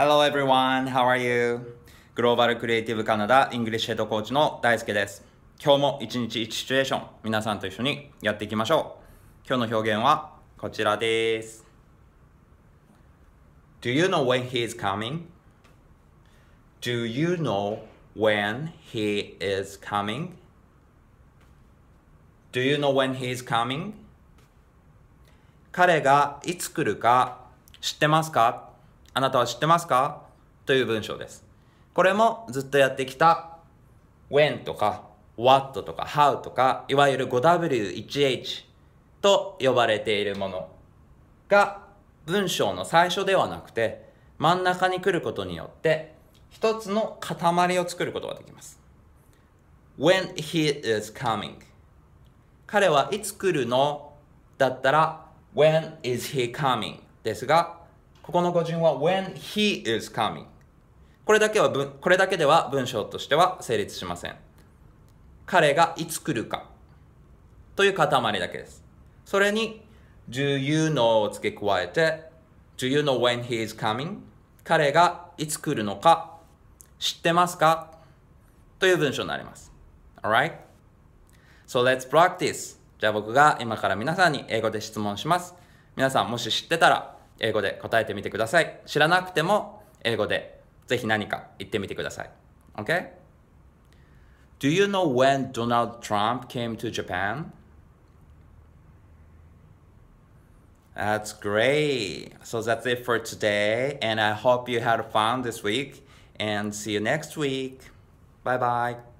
Hello everyone, how are you? グローバルクリエイティブカナダイングリッシュヘッドコーチの大輔です。今日も一日一シチュエーション、皆さんと一緒にやっていきましょう。今日の表現はこちらです。Do you know when he is coming?Do you know when he is coming?Do you know when he is coming? 彼がいつ来るか知ってますかあなたは知ってますかという文章です。これもずっとやってきた when とか what とか how とかいわゆる 5W1H と呼ばれているものが文章の最初ではなくて真ん中に来ることによって一つの塊を作ることができます。When he is coming 彼はいつ来るのだったら When is he coming ですがここの語順は when he is coming。これだけは文、これだけでは文章としては成立しません。彼がいつ来るかという塊だけです。それに do you know を付け加えて do you know when he is coming? 彼がいつ来るのか知ってますかという文章になります。Alright? So let's practice. じゃあ僕が今から皆さんに英語で質問します。皆さんもし知ってたら英語で答えてみてください。知らなくても英語でぜひ何か言ってみてください。Okay? Do you know when Donald Trump came to Japan? That's great. So that's it for today. And I hope you had fun this week. And see you next week. Bye bye.